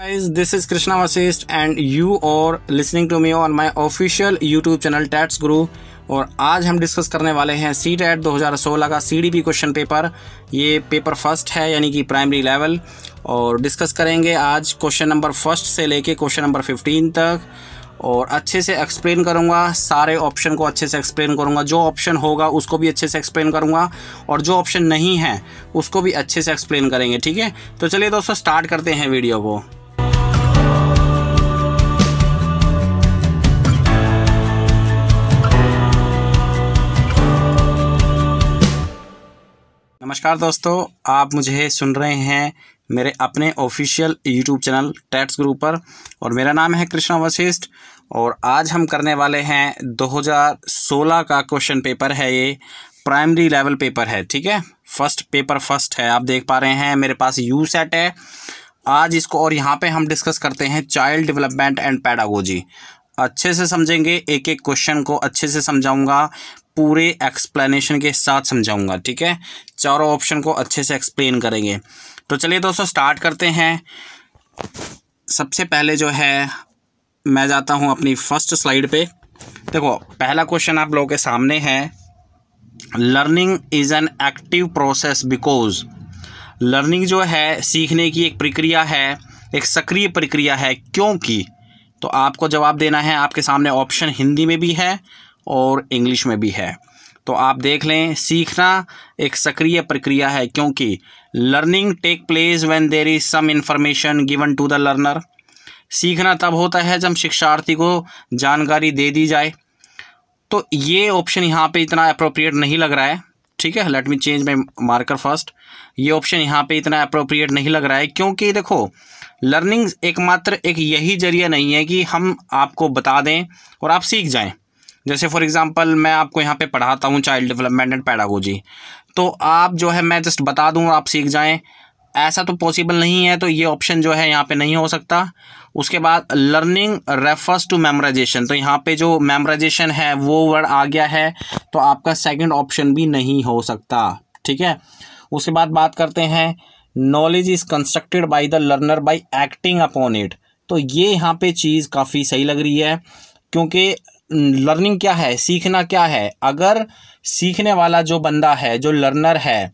guys this is krishna vasist and you are listening to me on my official youtube channel tats guru और आज हम discuss करने वाले हैं सी हज़ार सोलह का सी क्वेश्चन पेपर ये पेपर फर्स्ट है यानी कि प्राइमरी लेवल और डिस्कस करेंगे आज क्वेश्चन नंबर फर्स्ट से लेके क्वेश्चन नंबर 15 तक और अच्छे से एक्सप्लेन करूँगा सारे ऑप्शन को अच्छे से एक्सप्लेन करूँगा जो ऑप्शन होगा उसको भी अच्छे से एक्सप्लेन करूँगा और जो ऑप्शन नहीं है उसको भी अच्छे से एक्सप्लेन करेंगे ठीक है तो चलिए दोस्तों स्टार्ट करते हैं वीडियो को नमस्कार दोस्तों आप मुझे सुन रहे हैं मेरे अपने ऑफिशियल यूट्यूब चैनल टैट्स ग्रुप पर और मेरा नाम है कृष्णा वशिष्ठ और आज हम करने वाले हैं 2016 का क्वेश्चन पेपर है ये प्राइमरी लेवल पेपर है ठीक है फर्स्ट पेपर फर्स्ट है आप देख पा रहे हैं मेरे पास यू सेट है आज इसको और यहाँ पे हम डिस्कस करते हैं चाइल्ड डेवलपमेंट एंड पैडागोजी अच्छे से समझेंगे एक एक क्वेश्चन को अच्छे से समझाऊंगा पूरे एक्सप्लेनेशन के साथ समझाऊंगा ठीक है चारों ऑप्शन को अच्छे से एक्सप्लेन करेंगे तो चलिए दोस्तों स्टार्ट करते हैं सबसे पहले जो है मैं जाता हूं अपनी फर्स्ट स्लाइड पे देखो पहला क्वेश्चन आप लोगों के सामने है learning is an active process because learning जो है सीखने की एक प्रक्रिया है एक सक्रिय प्रक्रिया है क्योंकि तो आपको जवाब देना है आपके सामने ऑप्शन हिंदी में भी है और इंग्लिश में भी है तो आप देख लें सीखना एक सक्रिय प्रक्रिया है क्योंकि learning take place when there is some information given to the learner सीखना तब होता है जब शिक्षार्थी को जानकारी दे दी जाए तो ये ऑप्शन यहाँ पे इतना अप्रोप्रिएट नहीं लग रहा है ठीक है let me change my marker first ये ऑप्शन यहाँ पे इतना अप्रोप्रिएट नहीं लग रहा है क्योंकि देखो लर्निंग एकमात्र एक यही जरिया नहीं है कि हम आपको बता दें और आप सीख जाएं जैसे फॉर एग्जांपल मैं आपको यहाँ पे पढ़ाता हूँ चाइल्ड डेवलपमेंट एंड पैडागोजी तो आप जो है मैं जस्ट बता दूँ आप सीख जाएँ ऐसा तो पॉसिबल नहीं है तो ये ऑप्शन जो है यहाँ पे नहीं हो सकता उसके बाद लर्निंग रेफर्स टू मेमोराइजेशन तो यहाँ पे जो मेमोराइजेशन है वो वर्ड आ गया है तो आपका सेकंड ऑप्शन भी नहीं हो सकता ठीक है उसके बाद बात करते हैं knowledge is constructed by the learner by acting upon it तो ये यहाँ पे चीज़ काफ़ी सही लग रही है क्योंकि लर्निंग क्या है सीखना क्या है अगर सीखने वाला जो बंदा है जो लर्नर है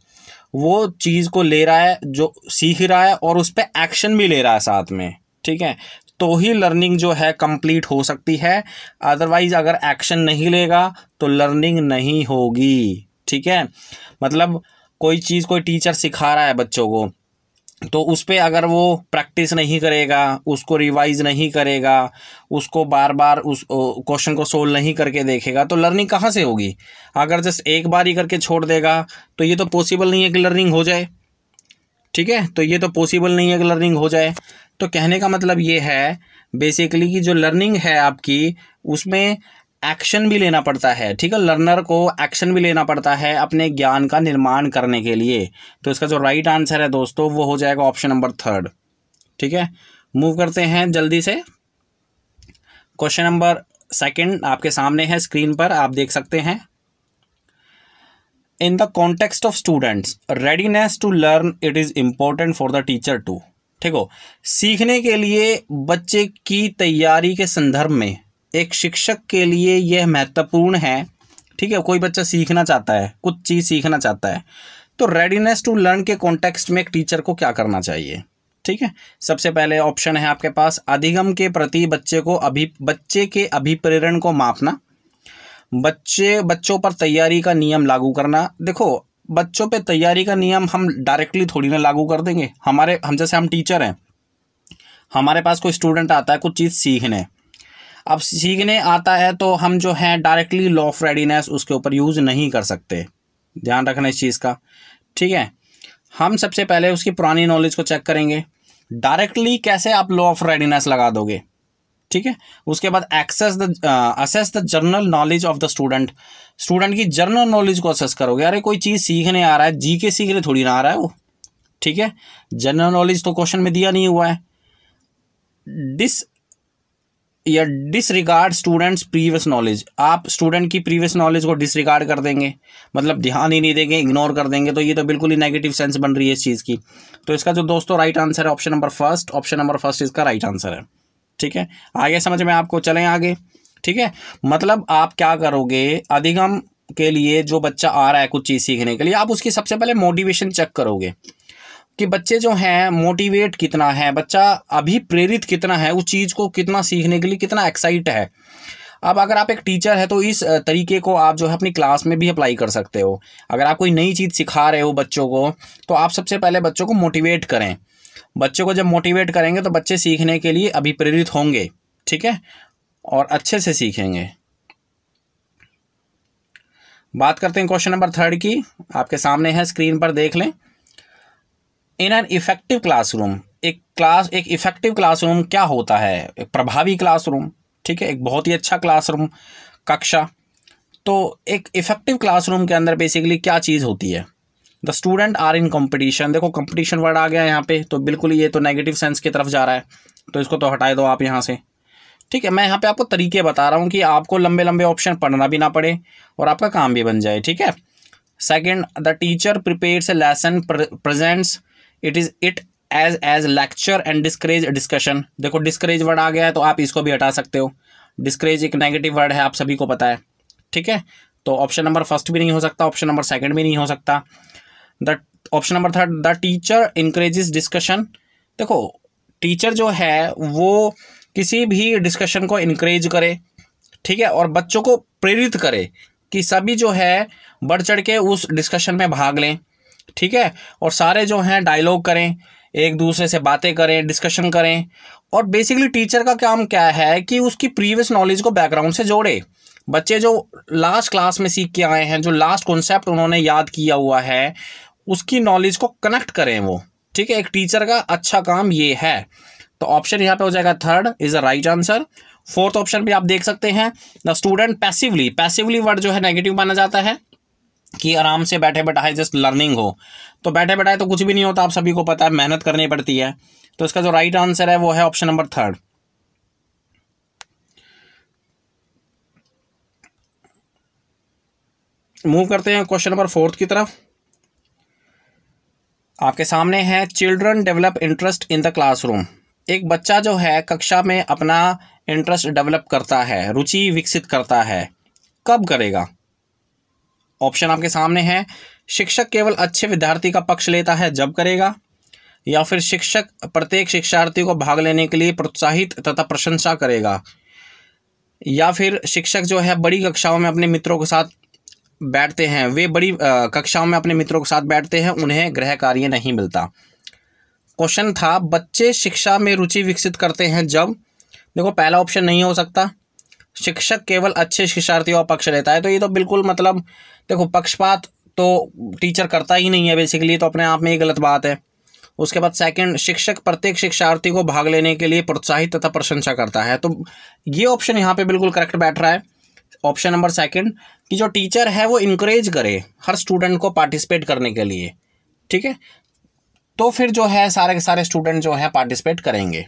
वो चीज़ को ले रहा है जो सीख रहा है और उस पर एक्शन भी ले रहा है साथ में ठीक है तो ही लर्निंग जो है कंप्लीट हो सकती है अदरवाइज़ अगर एक्शन नहीं लेगा तो लर्निंग नहीं होगी ठीक है मतलब कोई चीज़ कोई टीचर सिखा रहा है बच्चों को तो उस पर अगर वो प्रैक्टिस नहीं करेगा उसको रिवाइज नहीं करेगा उसको बार बार उस क्वेश्चन को सोल्व नहीं करके देखेगा तो लर्निंग कहाँ से होगी अगर जस्ट एक बार ही करके छोड़ देगा तो ये तो पॉसिबल नहीं है कि लर्निंग हो जाए ठीक है तो ये तो पॉसिबल नहीं है कि लर्निंग हो जाए तो कहने का मतलब ये है बेसिकली कि जो लर्निंग है आपकी उसमें एक्शन भी लेना पड़ता है ठीक है लर्नर को एक्शन भी लेना पड़ता है अपने ज्ञान का निर्माण करने के लिए तो इसका जो राइट आंसर है दोस्तों वो हो जाएगा ऑप्शन नंबर थर्ड ठीक है मूव करते हैं जल्दी से क्वेश्चन नंबर सेकंड आपके सामने है स्क्रीन पर आप देख सकते हैं in the context of students readiness to learn it is important for the teacher to ठीक हो सीखने के लिए बच्चे की तैयारी के संदर्भ में एक शिक्षक के लिए यह महत्वपूर्ण है ठीक है कोई बच्चा सीखना चाहता है कुछ चीज़ सीखना चाहता है तो रेडीनेस टू लर्न के कॉन्टेक्स्ट में एक टीचर को क्या करना चाहिए ठीक है सबसे पहले ऑप्शन है आपके पास अधिगम के प्रति बच्चे को अभी बच्चे के अभिप्रेरण को मापना बच्चे बच्चों पर तैयारी का नियम लागू करना देखो बच्चों पे तैयारी का नियम हम डायरेक्टली थोड़ी ना लागू कर देंगे हमारे हम जैसे हम टीचर हैं हमारे पास कोई स्टूडेंट आता है कुछ चीज़ सीखने अब सीखने आता है तो हम जो है डायरेक्टली लॉ ऑफ रेडीनेस उसके ऊपर यूज़ नहीं कर सकते ध्यान रखना इस चीज़ का ठीक है हम सबसे पहले उसकी पुरानी नॉलेज को चेक करेंगे डायरेक्टली कैसे आप लॉ ऑफ रेडीनेस लगा दोगे ठीक है उसके बाद access the assess the general knowledge of the student student की जर्नल नॉलेज को असेस करोगे अरे कोई चीज़ सीखने आ रहा है जी के सीखने थोड़ी ना आ रहा है वो ठीक है जनरल नॉलेज तो क्वेश्चन में दिया नहीं हुआ है डिस या डिसरिगार्ड स्टूडेंट्स प्रीवियस नॉलेज आप स्टूडेंट की प्रीवियस नॉलेज को डिसरिगार्ड कर देंगे मतलब ध्यान ही नहीं देंगे इग्नोर कर देंगे तो ये तो बिल्कुल ही नेगेटिव सेंस बन रही है इस चीज़ की तो इसका जो दोस्तों राइट आंसर है option number first option number first इसका राइट आंसर है ठीक है आगे समझ में आपको चलें आगे ठीक है मतलब आप क्या करोगे अधिगम के लिए जो बच्चा आ रहा है कुछ चीज़ सीखने के लिए आप उसकी सबसे पहले मोटिवेशन चेक करोगे कि बच्चे जो हैं मोटिवेट कितना है बच्चा अभी प्रेरित कितना है उस चीज़ को कितना सीखने के लिए कितना एक्साइट है अब अगर आप एक टीचर है तो इस तरीके को आप जो है अपनी क्लास में भी अप्लाई कर सकते हो अगर आप कोई नई चीज़ सिखा रहे हो बच्चों को तो आप सबसे पहले बच्चों को मोटिवेट करें बच्चों को जब मोटिवेट करेंगे तो बच्चे सीखने के लिए अभिप्रेरित होंगे ठीक है और अच्छे से सीखेंगे बात करते हैं क्वेश्चन नंबर थर्ड की आपके सामने है स्क्रीन पर देख लें इन एन इफेक्टिव क्लासरूम एक क्लास एक इफेक्टिव क्लासरूम क्या होता है एक प्रभावी क्लासरूम ठीक है एक बहुत ही अच्छा क्लासरूम कक्षा तो एक इफेक्टिव क्लासरूम के अंदर बेसिकली क्या चीज़ होती है the student are in competition देखो कंपटीशन वर्ड आ गया यहाँ पे तो बिल्कुल ये तो नेगेटिव सेंस की तरफ जा रहा है तो इसको तो हटाए दो आप यहाँ से ठीक है मैं यहाँ पे आपको तरीके बता रहा हूँ कि आपको लंबे लंबे ऑप्शन पढ़ना भी ना पड़े और आपका काम भी बन जाए ठीक है second the teacher prepares a lesson presents it is it as as lecture and discourage discussion देखो डिस्करेज वर्ड आ गया है तो आप इसको भी हटा सकते हो डिस्करेज एक नेगेटिव वर्ड है आप सभी को पता है ठीक है तो ऑप्शन नंबर फर्स्ट भी नहीं हो सकता ऑप्शन नंबर सेकंड भी नहीं हो सकता the option number third the teacher encourage discussion देखो टीचर जो है वो किसी भी डिस्कशन को इंकरेज करे ठीक है और बच्चों को प्रेरित करे कि सभी जो है बढ़ चढ़ के उस डिस्कशन में भाग लें ठीक है और सारे जो हैं डायलॉग करें एक दूसरे से बातें करें डिस्कशन करें और बेसिकली टीचर का काम क्या है कि उसकी प्रीवियस नॉलेज को बैकग्राउंड से जोड़े बच्चे जो लास्ट क्लास में सीख के आए हैं जो लास्ट कॉन्सेप्ट उन्होंने याद किया हुआ है उसकी नॉलेज को कनेक्ट करें वो ठीक है एक टीचर का अच्छा काम ये है तो ऑप्शन यहाँ पे हो जाएगा third is a right answer fourth option भी आप देख सकते हैं the student passively passively word जो है नेगेटिव माना जाता है कि आराम से बैठे बैठाए जस्ट लर्निंग हो तो बैठे बैठाए तो कुछ भी नहीं होता आप सभी को पता है मेहनत करनी पड़ती है तो इसका जो राइट आंसर है वो है ऑप्शन नंबर थर्ड मूव करते हैं क्वेश्चन नंबर फोर्थ की तरफ आपके सामने है children develop interest in the classroom एक बच्चा जो है कक्षा में अपना इंटरेस्ट डेवलप करता है रुचि विकसित करता है कब करेगा ऑप्शन आपके सामने है शिक्षक केवल अच्छे विद्यार्थी का पक्ष लेता है जब करेगा या फिर शिक्षक प्रत्येक शिक्षार्थी को भाग लेने के लिए प्रोत्साहित तथा प्रशंसा करेगा या फिर शिक्षक जो है बड़ी कक्षाओं में अपने मित्रों के साथ बैठते हैं वे बड़ी कक्षाओं में अपने मित्रों के साथ बैठते हैं उन्हें गृह कार्य नहीं मिलता क्वेश्चन था बच्चे शिक्षा में रुचि विकसित करते हैं जब देखो पहला ऑप्शन नहीं हो सकता शिक्षक केवल अच्छे शिक्षार्थियों का पक्ष लेता है तो ये तो बिल्कुल मतलब देखो पक्षपात तो टीचर करता ही नहीं है बेसिकली तो अपने आप में ही गलत बात है उसके बाद सेकंड शिक्षक प्रत्येक शिक्षार्थी को भाग लेने के लिए प्रोत्साहित तथा प्रशंसा करता है तो ये ऑप्शन यहाँ पे बिल्कुल करेक्ट बैठ रहा है ऑप्शन नंबर सेकंड कि जो टीचर है वो इंकरेज करे हर स्टूडेंट को पार्टिसिपेट करने के लिए ठीक है तो फिर जो है सारे के सारे स्टूडेंट जो है पार्टिसिपेट करेंगे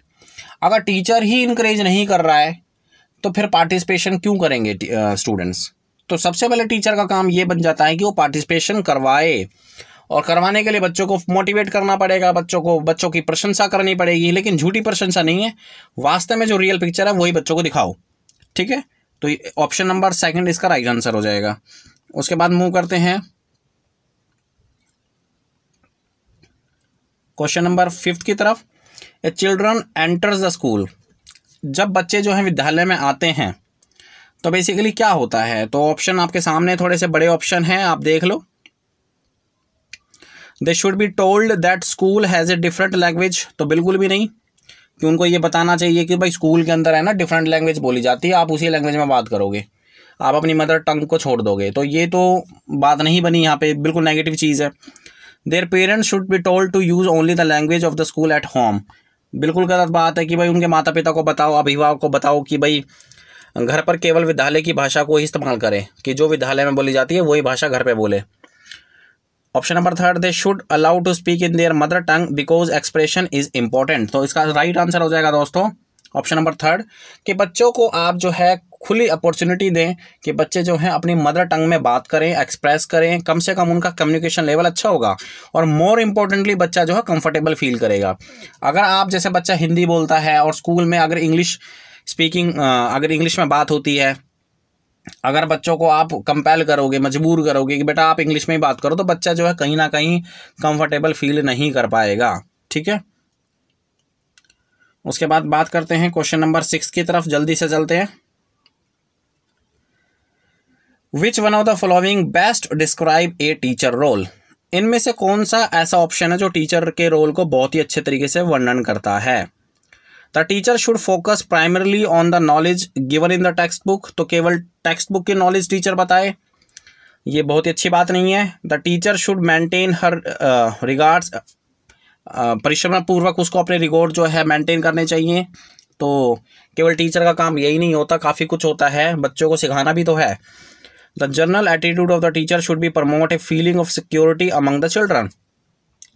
अगर टीचर ही इंकरेज नहीं कर रहा है तो फिर पार्टिसिपेशन क्यों करेंगे स्टूडेंट्स तो सबसे पहले टीचर का काम ये बन जाता है कि वो पार्टिसिपेशन करवाए और करवाने के लिए बच्चों को मोटिवेट करना पड़ेगा बच्चों को बच्चों की प्रशंसा करनी पड़ेगी लेकिन झूठी प्रशंसा नहीं है वास्तव में जो रियल पिक्चर है वही बच्चों को दिखाओ ठीक है तो ऑप्शन नंबर सेकंड इसका राइट आंसर हो जाएगा उसके बाद मूव करते हैं क्वेश्चन नंबर फिफ्थ की तरफ a children enters the school जब बच्चे जो हैं विद्यालय में आते हैं तो बेसिकली क्या होता है तो ऑप्शन आपके सामने थोड़े से बड़े ऑप्शन हैं आप देख लो they should be told that school has a different language तो बिल्कुल भी नहीं कि उनको ये बताना चाहिए कि भाई स्कूल के अंदर है ना डिफरेंट लैंग्वेज बोली जाती है आप उसी लैंग्वेज में बात करोगे आप अपनी मदर टंग को छोड़ दोगे तो ये तो बात नहीं बनी यहाँ पे बिल्कुल नेगेटिव चीज़ है their parents should be told to use only the language of the school at home बिल्कुल गलत बात है कि भाई उनके माता पिता को बताओ अभिभावक को बताओ कि भाई घर पर केवल विद्यालय की भाषा को ही इस्तेमाल करें कि जो विद्यालय में बोली जाती है वही भाषा घर पर बोले option number third they should allow to speak in their mother tongue because expression is important तो इसका राइट आंसर हो जाएगा दोस्तों ऑप्शन नंबर थर्ड कि बच्चों को आप जो है खुली अपॉर्चुनिटी दें कि बच्चे जो हैं अपनी मदर टंग में बात करें एक्सप्रेस करें कम से कम उनका कम्युनिकेशन लेवल अच्छा होगा और मोर इम्पोर्टेंटली बच्चा जो है कंफर्टेबल फील करेगा अगर आप जैसे बच्चा हिंदी बोलता है और स्कूल में अगर इंग्लिश स्पीकिंग uh, अगर इंग्लिश में बात होती है अगर बच्चों को आप कंपेल करोगे मजबूर करोगे कि बेटा आप इंग्लिश में ही बात करो तो बच्चा जो है कहीं ना कहीं कंफर्टेबल फील नहीं कर पाएगा ठीक है उसके बाद बात करते हैं क्वेश्चन नंबर सिक्स की तरफ जल्दी से चलते हैं which one of the following best describe a teacher role इनमें से कौन सा ऐसा ऑप्शन है जो टीचर के रोल को बहुत ही अच्छे तरीके से वर्णन करता है the teacher should focus primarily on the knowledge given in the text book तो केवल टेक्स्ट बुक की नॉलेज टीचर बताए ये बहुत ही अच्छी बात नहीं है the teacher should maintain her regards परिश्रमपूर्वक उसको अपने रिकॉर्ड जो है मेंटेन करने चाहिए तो केवल टीचर का काम यही नहीं होता काफ़ी कुछ होता है बच्चों को सिखाना भी तो है the general attitude of the teacher should be promote a feeling of security among the children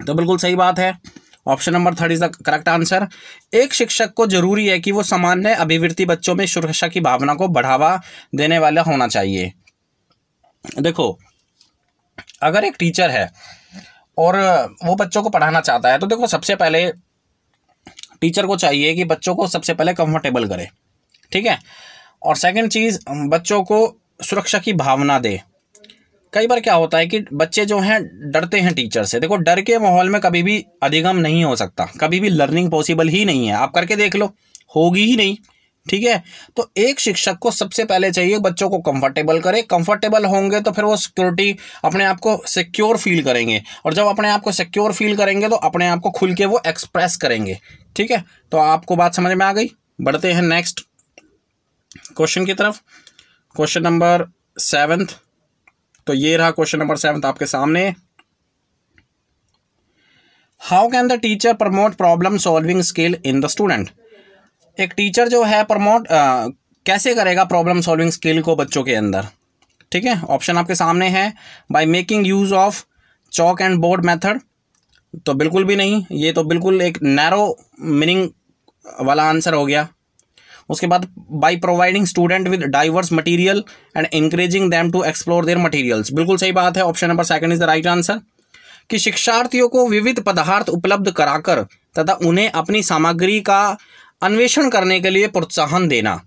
तो बिल्कुल सही बात है option number third is the correct answer एक शिक्षक को जरूरी है कि वो सामान्य अभिवृत्ति बच्चों में सुरक्षा की भावना को बढ़ावा देने वाला होना चाहिए देखो अगर एक टीचर है और वो बच्चों को पढ़ाना चाहता है तो देखो सबसे पहले टीचर को चाहिए कि बच्चों को सबसे पहले कंफर्टेबल करे ठीक है और सेकंड चीज़ बच्चों को सुरक्षा की भावना दे कई बार क्या होता है कि बच्चे जो हैं डरते हैं टीचर से देखो डर के माहौल में कभी भी अधिगम नहीं हो सकता कभी भी लर्निंग पॉसिबल ही नहीं है आप करके देख लो होगी ही नहीं ठीक है तो एक शिक्षक को सबसे पहले चाहिए बच्चों को कंफर्टेबल करे कंफर्टेबल होंगे तो फिर वो सिक्योरिटी अपने आप को सिक्योर फील करेंगे और जब अपने आप को सिक्योर फील करेंगे तो अपने आप को खुल के वो एक्सप्रेस करेंगे ठीक है तो आपको बात समझ में आ गई बढ़ते हैं नेक्स्ट क्वेश्चन की तरफ क्वेश्चन नंबर सेवन्थ तो ये रहा क्वेश्चन नंबर सेवन आपके सामने how can the teacher promote problem solving skill in the student एक टीचर जो है प्रमोट कैसे करेगा प्रॉब्लम सॉल्विंग स्किल को बच्चों के अंदर ठीक है ऑप्शन आपके सामने है by making use of chalk and board method तो बिल्कुल भी नहीं ये तो बिल्कुल एक नैरो मीनिंग वाला आंसर हो गया उसके बाद by providing student with diverse material and encouraging them to explore their materials बिल्कुल सही बात है option number second is the right answer कि शिक्षार्थियों को विविध पदार्थ उपलब्ध कराकर तथा उन्हें अपनी सामग्री का अन्वेषण करने के लिए प्रोत्साहन देना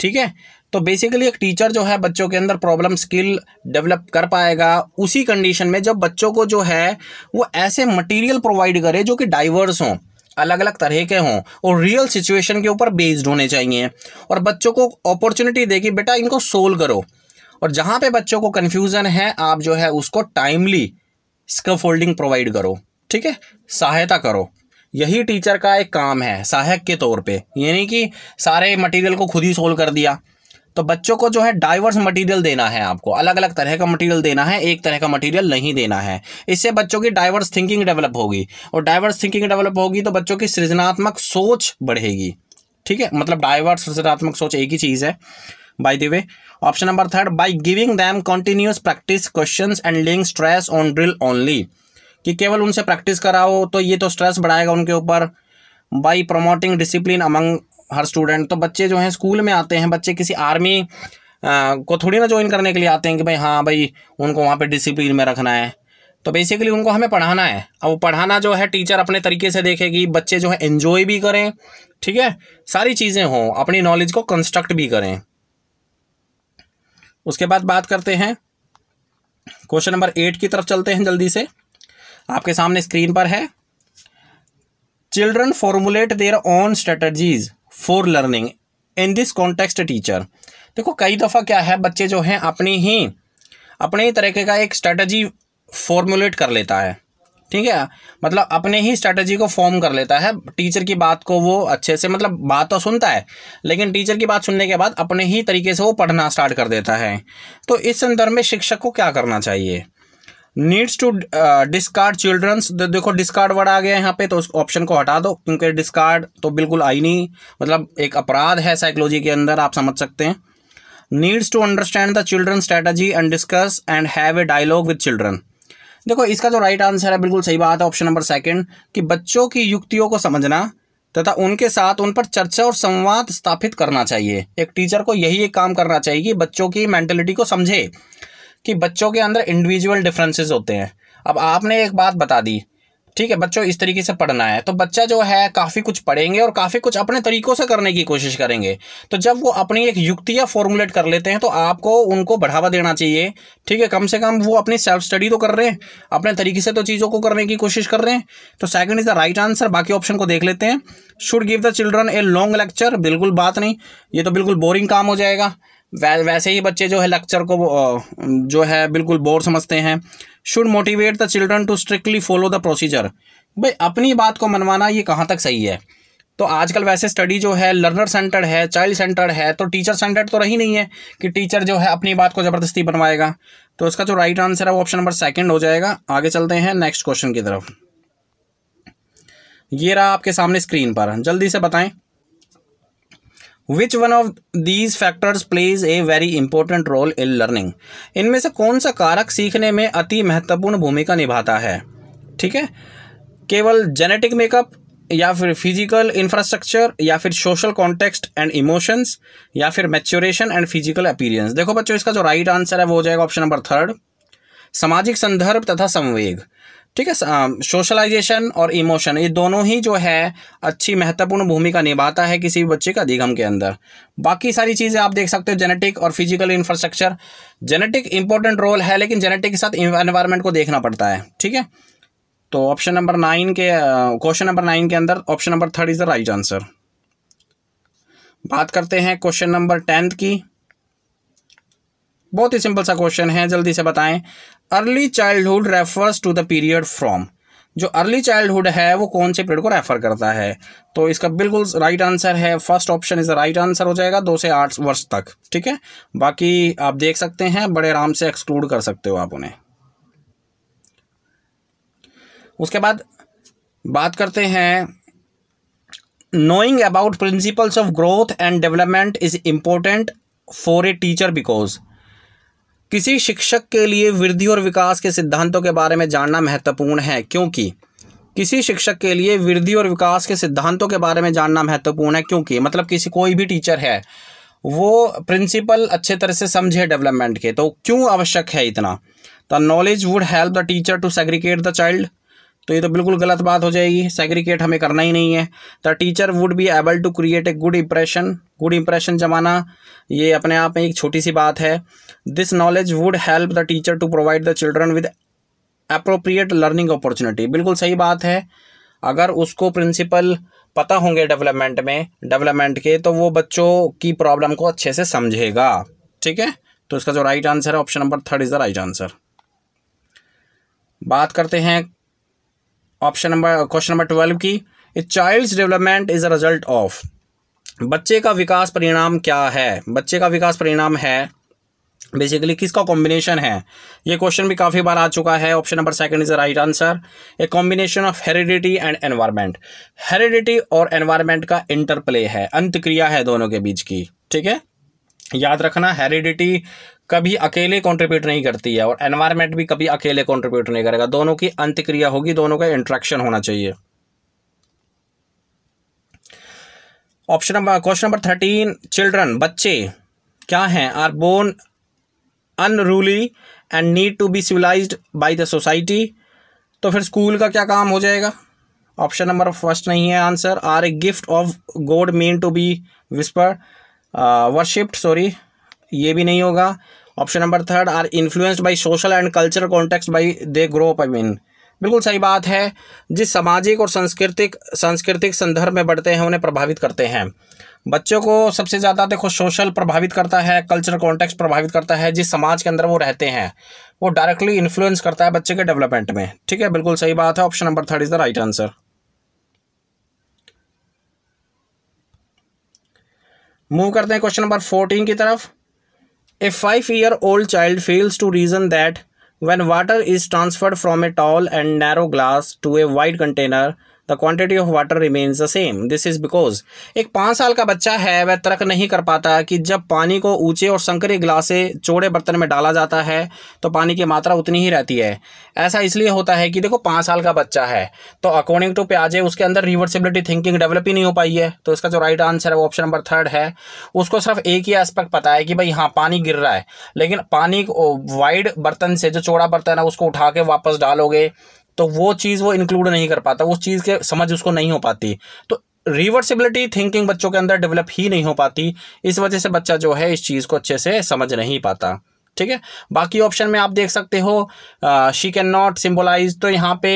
ठीक है तो बेसिकली एक टीचर जो है बच्चों के अंदर प्रॉब्लम स्किल डेवलप कर पाएगा उसी कंडीशन में जब बच्चों को जो है वो ऐसे मटेरियल प्रोवाइड करे जो कि डाइवर्स हों अलग अलग तरह के हों और रियल सिचुएशन के ऊपर बेस्ड होने चाहिए और बच्चों को अपॉर्चुनिटी दे कि बेटा इनको सोल्व करो और जहाँ पे बच्चों को कन्फ्यूज़न है आप जो है उसको टाइमली स्कफ फोल्डिंग प्रोवाइड करो ठीक है सहायता करो यही टीचर का एक काम है सहायक के तौर पे यानी कि सारे मटेरियल को खुद ही सोल्व कर दिया तो बच्चों को जो है डाइवर्स मटेरियल देना है आपको अलग अलग तरह का मटेरियल देना है एक तरह का मटेरियल नहीं देना है इससे बच्चों की डाइवर्स थिंकिंग डेवलप होगी और डाइवर्स थिंकिंग डेवलप होगी तो बच्चों की सृजनात्मक सोच बढ़ेगी ठीक है मतलब डाइवर्स सृजनात्मक सोच एक ही चीज़ है बाई दिवे way option number third by giving them continuous practice question and laying stress on drill only कि केवल उनसे प्रैक्टिस कराओ तो ये तो स्ट्रेस बढ़ाएगा उनके ऊपर by promoting discipline among her student तो बच्चे जो हैं स्कूल में आते हैं बच्चे किसी आर्मी आ, को थोड़ी ना ज्वाइन करने के लिए आते हैं कि भाई हाँ भाई उनको वहाँ पर डिसिप्लिन में रखना है तो बेसिकली उनको हमें पढ़ाना है अब वो पढ़ाना जो है टीचर अपने तरीके से देखेगी बच्चे जो है इन्जॉय भी करें ठीक है सारी चीज़ें हों अपनी नॉलेज को कंस्ट्रक्ट भी करें उसके बाद बात करते हैं क्वेश्चन नंबर एट की तरफ चलते हैं जल्दी से आपके सामने स्क्रीन पर है children formulate their own strategies for learning in this context teacher देखो कई दफ़ा क्या है बच्चे जो हैं अपनी ही अपने ही तरीके का एक स्ट्रेटजी फॉर्मुलेट कर लेता है ठीक है मतलब अपने ही स्ट्रैटी को फॉर्म कर लेता है टीचर की बात को वो अच्छे से मतलब बात तो सुनता है लेकिन टीचर की बात सुनने के बाद अपने ही तरीके से वो पढ़ना स्टार्ट कर देता है तो इस संदर्भ में शिक्षक को क्या करना चाहिए नीड्स टू डिस्कार्ड चिल्ड्रंस देखो डिस्कार्ड वर्ड आ गया यहाँ पे तो उस ऑप्शन को हटा दो क्योंकि डिस्कार्ड तो बिल्कुल आई नहीं मतलब एक अपराध है साइकोलॉजी के अंदर आप समझ सकते हैं needs to understand the children strategy and discuss and have a dialogue with children देखो इसका जो राइट आंसर है बिल्कुल सही बात है ऑप्शन नंबर सेकेंड कि बच्चों की युक्तियों को समझना तथा उनके साथ उन पर चर्चा और संवाद स्थापित करना चाहिए एक टीचर को यही एक काम करना चाहिए कि बच्चों की मेंटेलिटी को समझे कि बच्चों के अंदर इंडिविजुअल डिफरेंसेस होते हैं अब आपने एक बात बता दी ठीक है बच्चों इस तरीके से पढ़ना है तो बच्चा जो है काफ़ी कुछ पढ़ेंगे और काफ़ी कुछ अपने तरीक़ों से करने की कोशिश करेंगे तो जब वो अपनी एक युक्तियाँ फॉर्मुलेट कर लेते हैं तो आपको उनको बढ़ावा देना चाहिए ठीक है कम से कम वो अपनी सेल्फ स्टडी तो कर रहे हैं अपने तरीके से तो चीज़ों को करने की कोशिश कर रहे हैं तो second is the right answer बाकी ऑप्शन को देख लेते हैं should give the children a long lecture बिल्कुल बात नहीं ये तो बिल्कुल बोरिंग काम हो जाएगा वै, वैसे ही बच्चे जो है लेक्चर को जो है बिल्कुल बोर समझते हैं should motivate the children to strictly follow the procedure भाई अपनी बात को मनवाना ये कहाँ तक सही है तो आजकल वैसे स्टडी जो है लर्नर सेंटर है चाइल्ड सेंटर्ड है तो टीचर सेंटर्ड तो रही नहीं है कि टीचर जो है अपनी बात को ज़बरदस्ती बनवाएगा तो इसका जो राइट आंसर है वो ऑप्शन नंबर सेकंड हो जाएगा आगे चलते हैं नेक्स्ट क्वेश्चन की तरफ ये रहा आपके सामने स्क्रीन पर जल्दी से बताएं which one of these factors plays a very important role in learning इनमें से कौन सा कारक सीखने में अति महत्वपूर्ण भूमिका निभाता है ठीक है केवल जेनेटिक मेकअप या फिर फिजिकल इंफ्रास्ट्रक्चर या फिर सोशल कॉन्टेक्स्ट एंड इमोशंस या फिर मैच्योरेशन एंड फिजिकल अपीरियंस देखो बच्चों इसका जो राइट right आंसर है वो हो जाएगा ऑप्शन नंबर थर्ड सामाजिक संदर्भ तथा संवेग ठीक है सोशलाइजेशन और इमोशन ये दोनों ही जो है अच्छी महत्वपूर्ण भूमिका निभाता है किसी भी बच्चे का अधिगम के अंदर बाकी सारी चीज़ें आप देख सकते हो जेनेटिक और physical infrastructure genetic important role है लेकिन जेनेटिक के साथ एनवायरमेंट को देखना पड़ता है ठीक है तो ऑप्शन नंबर नाइन के क्वेश्चन नंबर नाइन के अंदर option number third is the right answer बात करते हैं क्वेश्चन नंबर टेंथ की बहुत ही सिंपल सा क्वेश्चन है जल्दी से बताएं early childhood refers to the period from जो अर्ली चाइल्डहुड है वो कौन से पीरियड को रेफर करता है तो इसका बिल्कुल राइट आंसर है first option is the right answer हो जाएगा दो से आठ वर्ष तक ठीक है बाकी आप देख सकते हैं बड़े आराम से एक्सक्लूड कर सकते हो आप उन्हें उसके बाद बात करते हैं knowing about principles of growth and development is important for a teacher because किसी शिक्षक के लिए वृद्धि और विकास के सिद्धांतों के बारे में जानना महत्वपूर्ण है क्योंकि किसी शिक्षक के लिए वृद्धि और विकास के सिद्धांतों के बारे में जानना महत्वपूर्ण है क्योंकि मतलब किसी कोई भी टीचर है वो प्रिंसिपल अच्छे तरह से समझे डेवलपमेंट के तो क्यों आवश्यक है इतना the knowledge would help the teacher to segregate the child तो ये तो बिल्कुल गलत बात हो जाएगी सेग्रीकेट हमें करना ही नहीं है the teacher would be able to create a good impression good impression जमाना ये अपने आप में एक छोटी सी बात है this knowledge would help the teacher to provide the children with appropriate learning opportunity बिल्कुल सही बात है अगर उसको प्रिंसिपल पता होंगे डेवलपमेंट में डेवलपमेंट के तो वो बच्चों की प्रॉब्लम को अच्छे से समझेगा ठीक है तो इसका जो राइट आंसर है option number third is the right answer बात करते हैं option number question number twelve की a child's development is a result of बच्चे का विकास परिणाम क्या है बच्चे का विकास परिणाम है बेसिकली किसका कॉम्बिनेशन है ये क्वेश्चन भी काफ़ी बार आ चुका है option number second is the right answer a combination of heredity and environment heredity और एनवायरनमेंट का इंटरप्ले है अंतक्रिया है दोनों के बीच की ठीक है याद रखना हेरिडिटी कभी अकेले कंट्रीब्यूट नहीं करती है और एनवायरमेंट भी कभी अकेले कंट्रीब्यूट नहीं करेगा दोनों की अंत्यक्रिया होगी दोनों का इंट्रैक्शन होना चाहिए option number question number thirteen children बच्चे क्या हैं are born unruly and need to be civilize by the society तो फिर स्कूल का क्या काम हो जाएगा ऑप्शन नंबर फर्स्ट नहीं है answer are a gift of God mean to be whisper worshipped sorry ये भी नहीं होगा option number third are influenced by social and culture context by they grow up I mean बिल्कुल सही बात है जिस सामाजिक और सांस्कृतिक सांस्कृतिक संदर्भ में बढ़ते हैं उन्हें प्रभावित करते हैं बच्चों को सबसे ज़्यादा देखो सोशल प्रभावित करता है कल्चर कॉन्टेक्स्ट प्रभावित करता है जिस समाज के अंदर वो रहते हैं वो डायरेक्टली इन्फ्लुएंस करता है बच्चे के डेवलपमेंट में ठीक है बिल्कुल सही बात है option number third is the right answer move करते हैं क्वेश्चन नंबर फोर्टीन की तरफ A five-year-old child fails to reason that when water is transferred from a tall and narrow glass to a wide container, the quantity of water remains the same this is because एक पाँच साल का बच्चा है वह तर्क नहीं कर पाता कि जब पानी को ऊंचे और संकरी गिलासे चौड़े बर्तन में डाला जाता है तो पानी की मात्रा उतनी ही रहती है ऐसा इसलिए होता है कि देखो पाँच साल का बच्चा है तो अकॉर्डिंग टू प्याजे उसके अंदर रिवर्सिबिलिटी थिंकिंग डेवलप ही नहीं हो पाई है तो इसका जो राइट आंसर है वो ऑप्शन नंबर थर्ड है उसको सिर्फ एक ही एस्पेक्ट पता है कि भाई हाँ पानी गिर रहा है लेकिन पानी वाइड बर्तन से जो चौड़ा बर्तन है उसको उठा के वापस डालोगे तो वो चीज़ वो इंक्लूड नहीं कर पाता उस चीज़ के समझ उसको नहीं हो पाती तो रिवर्सिबिलिटी थिंकिंग बच्चों के अंदर डेवलप ही नहीं हो पाती इस वजह से बच्चा जो है इस चीज़ को अच्छे से समझ नहीं पाता ठीक है बाकी ऑप्शन में आप देख सकते हो शी कैन नॉट सिम्बोलाइज तो यहाँ पे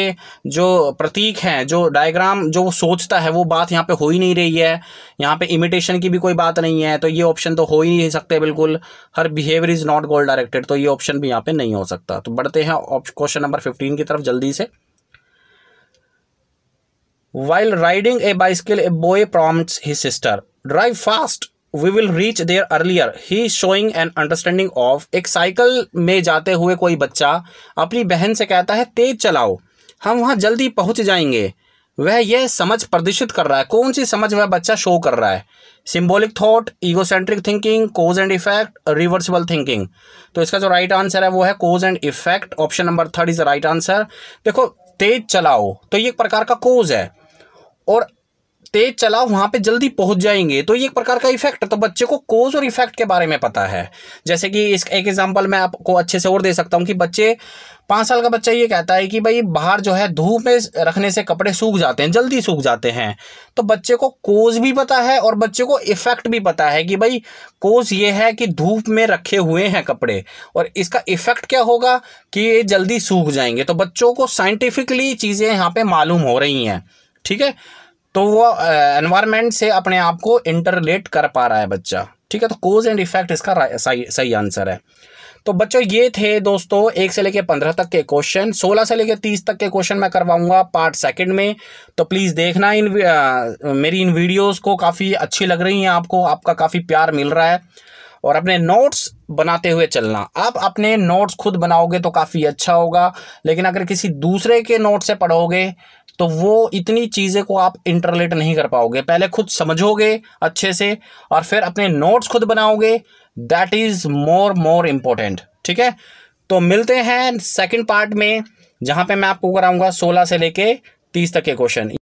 जो प्रतीक हैं जो डायग्राम जो सोचता है वो बात यहाँ पे हो ही नहीं रही है यहाँ पे इमिटेशन की भी कोई बात नहीं है तो ये ऑप्शन तो हो ही नहीं सकते बिल्कुल हर behaviour is not goal directed तो ये ऑप्शन भी यहाँ पे नहीं हो सकता तो बढ़ते हैं क्वेश्चन नंबर फिफ्टीन की तरफ जल्दी से while riding a bicycle a boy promises his sister drive fast we will reach there earlier ही शोइंग एंड अंडरस्टैंडिंग ऑफ एक साइकिल में जाते हुए कोई बच्चा अपनी बहन से कहता है तेज चलाओ हम वहाँ जल्दी पहुँच जाएंगे वह यह समझ प्रदर्शित कर रहा है कौन सी समझ वह बच्चा शो कर रहा है symbolic thought egocentric thinking cause and effect reversible thinking तो इसका जो राइट आंसर है वो है cause and effect option number third is the right answer देखो तेज चलाओ तो ये एक प्रकार का कोज है और तेज चलाओ वहाँ पे जल्दी पहुँच जाएंगे तो ये एक प्रकार का इफेक्ट तो बच्चे को कोज और इफेक्ट के बारे में पता है जैसे कि इस एक एग्जाम्पल मैं आपको अच्छे से और दे सकता हूँ कि बच्चे पाँच साल का बच्चा ये कहता है कि भाई बाहर जो है धूप में रखने से कपड़े सूख जाते हैं जल्दी सूख जाते हैं तो बच्चे को कोज भी पता है और बच्चे को इफ़ेक्ट भी पता है कि भाई कोज ये है कि धूप में रखे हुए हैं कपड़े और इसका इफ़ेक्ट क्या होगा कि ये जल्दी सूख जाएंगे तो बच्चों को साइंटिफिकली चीज़ें यहाँ पर मालूम हो रही हैं ठीक है तो वो एनवायरमेंट से अपने आप को इंटरलेट कर पा रहा है बच्चा ठीक है तो कोज एंड इफेक्ट इसका सही सही आंसर है तो बच्चों ये थे दोस्तों एक से लेकर पंद्रह तक के क्वेश्चन सोलह से लेके तीस तक के क्वेश्चन मैं करवाऊंगा पार्ट सेकंड में तो प्लीज़ देखना इन आ, मेरी इन वीडियोस को काफ़ी अच्छी लग रही हैं आपको आपका काफ़ी प्यार मिल रहा है और अपने नोट्स बनाते हुए चलना आप अपने नोट्स खुद बनाओगे तो काफ़ी अच्छा होगा लेकिन अगर किसी दूसरे के नोट से पढ़ोगे तो वो इतनी चीज़ें को आप इंटरलेट नहीं कर पाओगे पहले खुद समझोगे अच्छे से और फिर अपने नोट्स खुद बनाओगे that is more more important ठीक है तो मिलते हैं सेकंड पार्ट में जहां पे मैं आपको कराऊंगा 16 से लेके 30 तक के क्वेश्चन